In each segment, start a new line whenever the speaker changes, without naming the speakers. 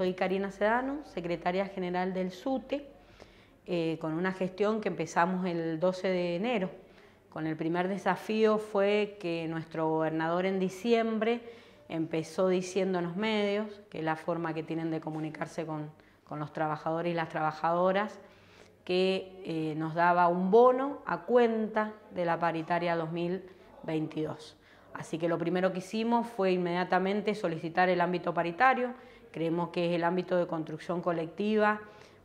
soy Karina Sedano, secretaria general del SUTE, eh, con una gestión que empezamos el 12 de enero. Con el primer desafío fue que nuestro gobernador en diciembre empezó diciendo en los medios, que es la forma que tienen de comunicarse con, los trabajadores y las trabajadoras, que eh, nos daba un bono a cuenta de la paritaria 2022. Así que lo primero que hicimos fue inmediatamente solicitar el ámbito paritario, Creemos que es el ámbito de construcción colectiva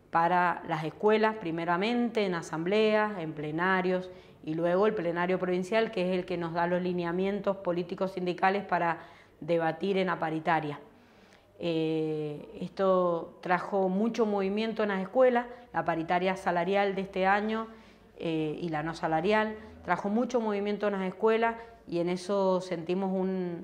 para las escuelas, primeramente en asambleas, en plenarios y luego el plenario provincial, que es el que nos da los lineamientos políticos sindicales para debatir en la paritaria. Eh, esto trajo mucho movimiento en las escuelas, la paritaria salarial de este año eh, y la no salarial, trajo mucho movimiento en las escuelas y en eso sentimos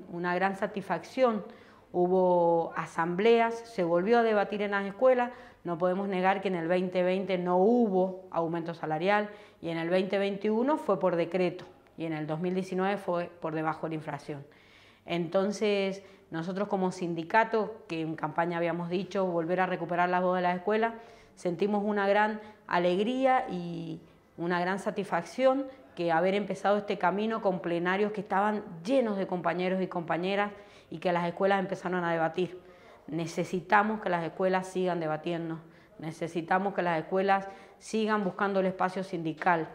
una gran satisfacción hubo asambleas, se volvió a debatir en las escuelas. No podemos negar que en el 2020 no hubo aumento salarial y en el 2021 fue por decreto y en el 2019 fue por debajo de la inflación. Entonces, nosotros como sindicato, que en campaña habíamos dicho volver a recuperar las voz de las escuelas, sentimos una gran alegría y una gran satisfacción que haber empezado este camino con plenarios que estaban llenos de compañeros y compañeras y que las escuelas empezaron a debatir. Necesitamos que las escuelas sigan debatiendo, necesitamos que las escuelas sigan buscando el espacio sindical.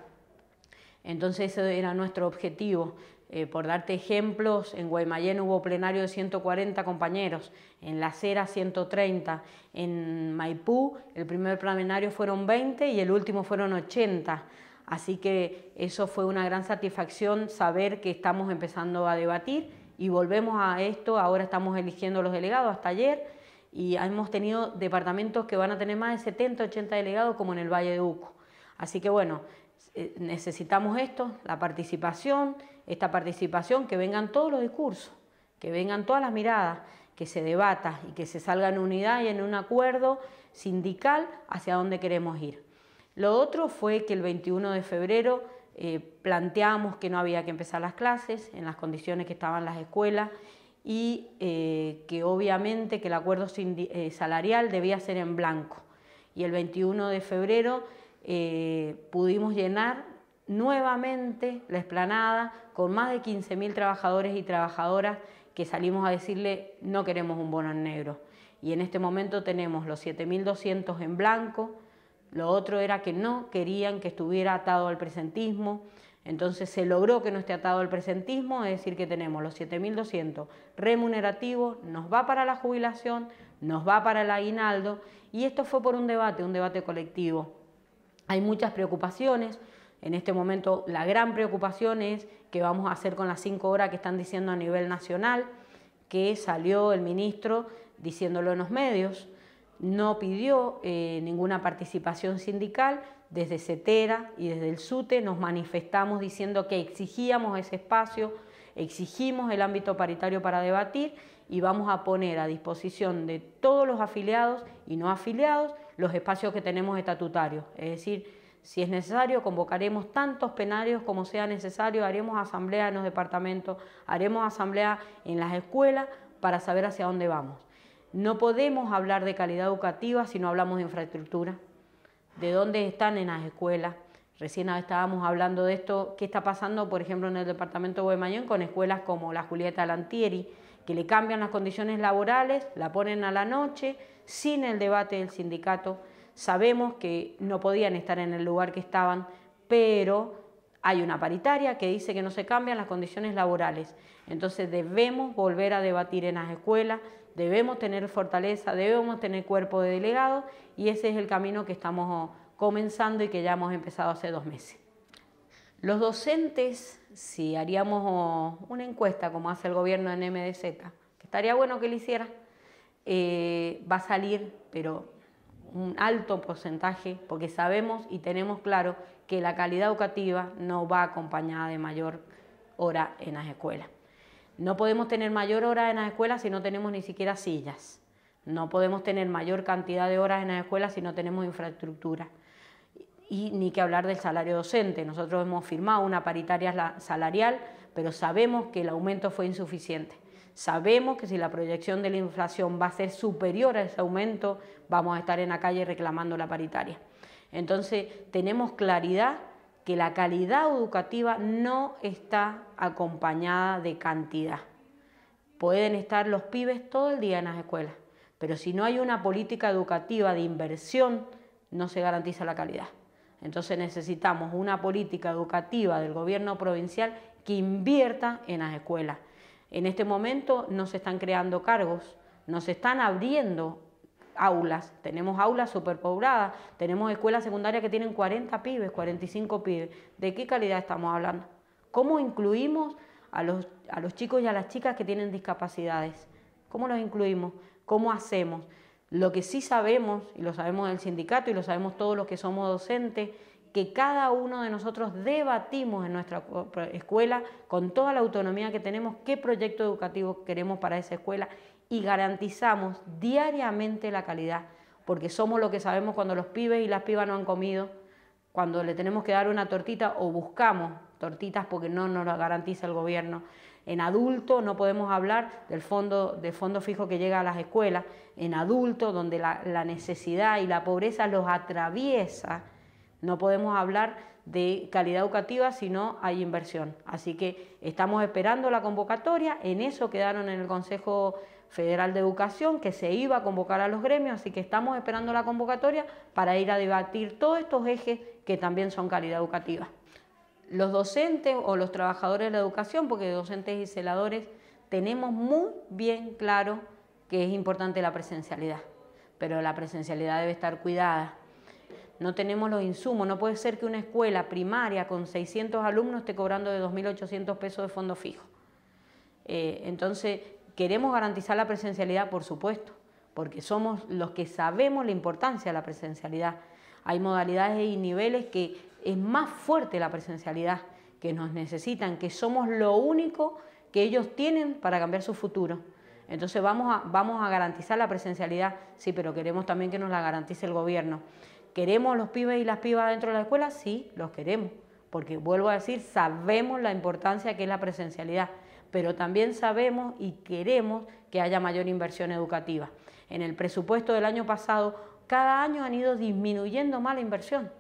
Entonces ese era nuestro objetivo. Eh, por darte ejemplos, en Guaymallén hubo plenario de 140 compañeros, en La Cera 130, en Maipú el primer plenario fueron 20 y el último fueron 80. Así que eso fue una gran satisfacción saber que estamos empezando a debatir y volvemos a esto, ahora estamos eligiendo los delegados hasta ayer y hemos tenido departamentos que van a tener más de 70, 80 delegados como en el Valle de Uco. Así que bueno, eh, necesitamos esto, la participación, esta participación, que vengan todos los discursos, que vengan todas las miradas, que se debata y que se salga en unidad y en un acuerdo sindical hacia dónde queremos ir. Lo otro fue que el 21 de febrero eh, planteamos que no había que empezar las clases en las condiciones que estaban las escuelas y eh, que obviamente que el acuerdo eh, salarial debía ser en blanco. Y el 21 de febrero pudimos llenar nuevamente la explanada con más de 15.000 trabajadores y trabajadoras que salimos a decirle no queremos un bono en negro. Y en este momento tenemos los 7.200 en blanco, lo otro era que no querían que estuviera atado al presentismo. Entonces se logró que no esté atado al presentismo, es decir, que tenemos los 7.200 remunerativos, nos va para la jubilación, nos va para el aguinaldo, y esto fue por un debate, un debate colectivo. Hay muchas preocupaciones, en este momento la gran preocupación es qué vamos a hacer con las cinco horas que están diciendo a nivel nacional, que salió el ministro diciéndolo en los medios no pidió eh, ninguna participación sindical, desde CETERA y desde el SUTE nos manifestamos diciendo que exigíamos ese espacio, exigimos el ámbito paritario para debatir y vamos a poner a disposición de todos los afiliados y no afiliados los espacios que tenemos estatutarios. Es decir, si es necesario, convocaremos tantos penarios como sea necesario, haremos asamblea en los departamentos, haremos asamblea en las escuelas para saber hacia dónde vamos. No podemos hablar de calidad educativa si no hablamos de infraestructura, de dónde están en las escuelas. Recién estábamos hablando de esto, qué está pasando, por ejemplo, en el departamento de con escuelas como la Julieta Lantieri, que le cambian las condiciones laborales, la ponen a la noche, sin el debate del sindicato. Sabemos que no podían estar en el lugar que estaban, pero hay una paritaria que dice que no se cambian las condiciones laborales. Entonces debemos volver a debatir en las escuelas, debemos tener fortaleza, debemos tener cuerpo de delegados y ese es el camino que estamos comenzando y que ya hemos empezado hace dos meses. Los docentes, si haríamos una encuesta como hace el gobierno en MDZ, que estaría bueno que lo hiciera, eh, va a salir, pero un alto porcentaje, porque sabemos y tenemos claro que la calidad educativa no va acompañada de mayor hora en las escuelas. No podemos tener mayor hora en las escuelas si no tenemos ni siquiera sillas. No podemos tener mayor cantidad de horas en las escuelas si no tenemos infraestructura. Y ni que hablar del salario docente. Nosotros hemos firmado una paritaria salarial, pero sabemos que el aumento fue insuficiente. Sabemos que si la proyección de la inflación va a ser superior a ese aumento, vamos a estar en la calle reclamando la paritaria. Entonces, tenemos claridad que la calidad educativa no está acompañada de cantidad. Pueden estar los pibes todo el día en las escuelas, pero si no hay una política educativa de inversión, no se garantiza la calidad. Entonces necesitamos una política educativa del gobierno provincial que invierta en las escuelas. En este momento no se están creando cargos, no se están abriendo aulas, tenemos aulas superpobladas, tenemos escuelas secundarias que tienen 40 pibes, 45 pibes. ¿De qué calidad estamos hablando? ¿Cómo incluimos a los, a los chicos y a las chicas que tienen discapacidades? ¿Cómo los incluimos? ¿Cómo hacemos? Lo que sí sabemos, y lo sabemos del sindicato y lo sabemos todos los que somos docentes, que cada uno de nosotros debatimos en nuestra escuela con toda la autonomía que tenemos qué proyecto educativo queremos para esa escuela y garantizamos diariamente la calidad, porque somos lo que sabemos cuando los pibes y las pibas no han comido, cuando le tenemos que dar una tortita o buscamos tortitas porque no nos lo garantiza el gobierno. En adulto no podemos hablar del fondo, del fondo fijo que llega a las escuelas, en adulto donde la necesidad y la pobreza los atraviesa, no podemos hablar de calidad educativa si no hay inversión. Así que estamos esperando la convocatoria, en eso quedaron en el Consejo Federal de Educación que se iba a convocar a los gremios, así que estamos esperando la convocatoria para ir a debatir todos estos ejes que también son calidad educativa. Los docentes o los trabajadores de la educación, porque docentes y celadores tenemos muy bien claro que es importante la presencialidad, pero la presencialidad debe estar cuidada. No tenemos los insumos, no puede ser que una escuela primaria con 600 alumnos esté cobrando de 2.800 pesos de fondo fijo. Eh, entonces, Queremos garantizar la presencialidad, por supuesto, porque somos los que sabemos la importancia de la presencialidad. Hay modalidades y niveles que es más fuerte la presencialidad, que nos necesitan, que somos lo único que ellos tienen para cambiar su futuro. Entonces vamos a, vamos a garantizar la presencialidad, sí, pero queremos también que nos la garantice el gobierno. ¿Queremos los pibes y las pibas dentro de la escuela? Sí, los queremos, porque vuelvo a decir, sabemos la importancia que es la presencialidad pero también sabemos y queremos que haya mayor inversión educativa. En el presupuesto del año pasado, cada año han ido disminuyendo más la inversión.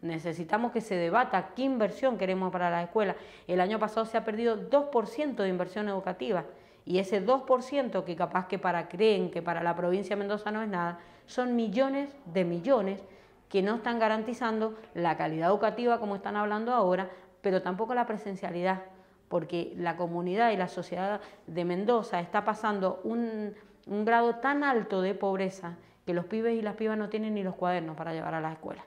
Necesitamos que se debata qué inversión queremos para la escuela. El año pasado se ha perdido 2% de inversión educativa y ese 2% que capaz que para creen que para la provincia de Mendoza no es nada, son millones de millones que no están garantizando la calidad educativa como están hablando ahora, pero tampoco la presencialidad porque la comunidad y la sociedad de Mendoza está pasando un, grado tan alto de pobreza que los pibes y las pibas no tienen ni los cuadernos para llevar a la escuela.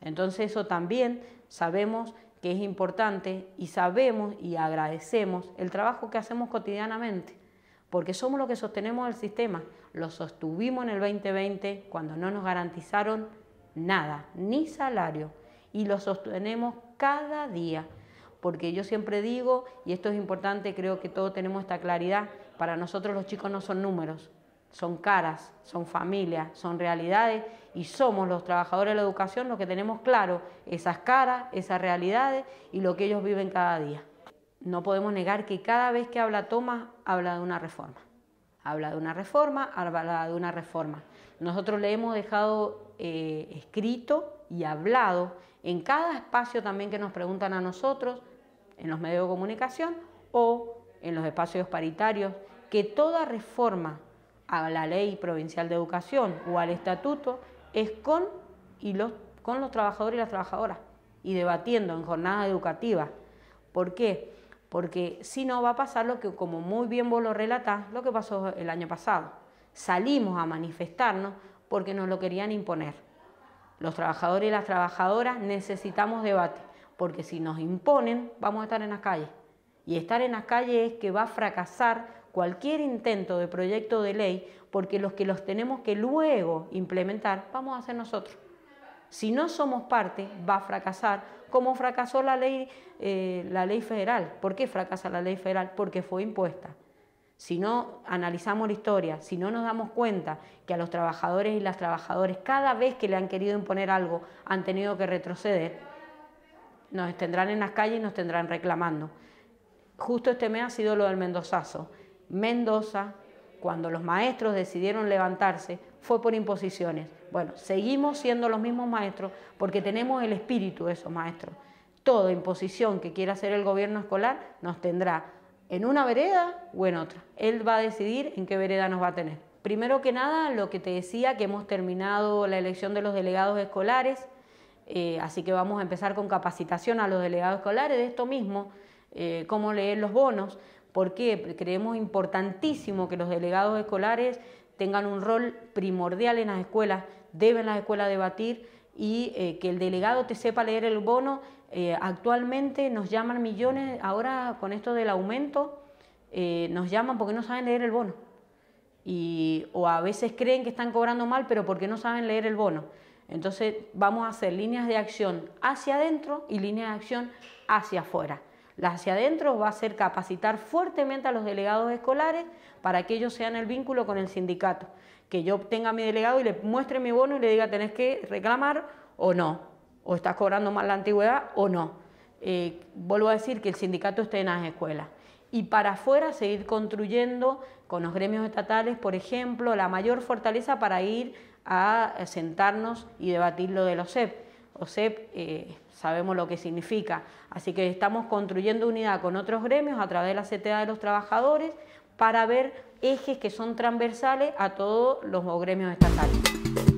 Entonces eso también sabemos que es importante y sabemos y agradecemos el trabajo que hacemos cotidianamente, porque somos los que sostenemos el sistema. Lo sostuvimos en el 2020 cuando no nos garantizaron nada, ni salario, y lo sostenemos cada día porque yo siempre digo, y esto es importante, creo que todos tenemos esta claridad, para nosotros los chicos no son números, son caras, son familias, son realidades y somos los trabajadores de la educación los que tenemos claro esas caras, esas realidades y lo que ellos viven cada día. No podemos negar que cada vez que habla Tomás habla de una reforma. Habla de una reforma, habla de una reforma. Nosotros le hemos dejado eh, escrito y hablado en cada espacio también que nos preguntan a nosotros en los medios de comunicación o en los espacios paritarios, que toda reforma a la ley provincial de educación o al estatuto es con, y los, con los trabajadores y las trabajadoras y debatiendo en jornadas educativas. ¿Por qué? Porque si no va a pasar lo que, como muy bien vos lo relatás, lo que pasó el año pasado. Salimos a manifestarnos porque nos lo querían imponer. Los trabajadores y las trabajadoras necesitamos debate porque si nos imponen, vamos a estar en las calles. Y estar en las calles es que va a fracasar cualquier intento de proyecto de ley, porque los que los tenemos que luego implementar, vamos a ser nosotros. Si no somos parte, va a fracasar, como fracasó la ley, eh, la ley federal. ¿Por qué fracasa la ley federal? Porque fue impuesta. Si no analizamos la historia, si no nos damos cuenta que a los trabajadores y las trabajadoras cada vez que le han querido imponer algo han tenido que retroceder, nos tendrán en las calles y nos tendrán reclamando. Justo este mes ha sido lo del Mendozazo. Mendoza, cuando los maestros decidieron levantarse, fue por imposiciones. Bueno, seguimos siendo los mismos maestros porque tenemos el espíritu de esos maestros. Toda imposición que quiera hacer el gobierno escolar nos tendrá en una vereda o en otra. Él va a decidir en qué vereda nos va a tener. Primero que nada, lo que te decía, que hemos terminado la elección de los delegados escolares, eh, así que vamos a empezar con capacitación a los delegados escolares de esto mismo, eh, cómo leer los bonos, porque creemos importantísimo que los delegados escolares tengan un rol primordial en las escuelas, deben las escuelas debatir y eh, que el delegado te sepa leer el bono. actualmente nos llaman millones, ahora con esto del aumento, nos llaman porque no saben leer el bono. Y, o a veces creen que están cobrando mal, pero porque no saben leer el bono. Entonces vamos a hacer líneas de acción hacia adentro y líneas de acción hacia afuera. La hacia adentro va a ser capacitar fuertemente a los delegados escolares para que ellos sean el vínculo con el sindicato. Que yo obtenga mi delegado y le muestre mi bono y le diga tenés que reclamar o no. O estás cobrando más la antigüedad o no. Eh, vuelvo a decir que el sindicato esté en las escuelas. Y para afuera seguir construyendo con los gremios estatales, por ejemplo, la mayor fortaleza para ir a eh, sentarnos y debatir lo de los CEP. OSEP eh, sabemos lo que significa. Así que estamos construyendo unidad con otros gremios a través de la CTA de los trabajadores para ver ejes que son transversales a todos los gremios estatales.